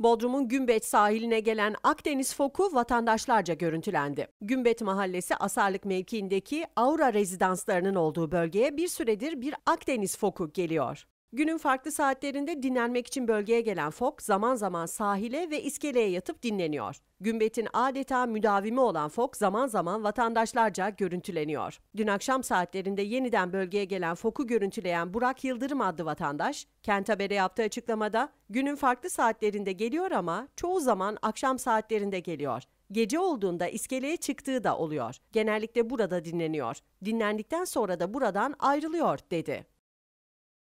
Bodrum'un Gümbeç sahiline gelen Akdeniz foku vatandaşlarca görüntülendi. Gümbeç Mahallesi Asarlık mevkiindeki Aura rezidanslarının olduğu bölgeye bir süredir bir Akdeniz foku geliyor. Günün farklı saatlerinde dinlenmek için bölgeye gelen fok zaman zaman sahile ve iskeleye yatıp dinleniyor. Gümbet'in adeta müdavimi olan fok zaman zaman vatandaşlarca görüntüleniyor. Dün akşam saatlerinde yeniden bölgeye gelen foku görüntüleyen Burak Yıldırım adlı vatandaş, Kent Haber'e yaptığı açıklamada günün farklı saatlerinde geliyor ama çoğu zaman akşam saatlerinde geliyor. Gece olduğunda iskeleye çıktığı da oluyor. Genellikle burada dinleniyor. Dinlendikten sonra da buradan ayrılıyor dedi.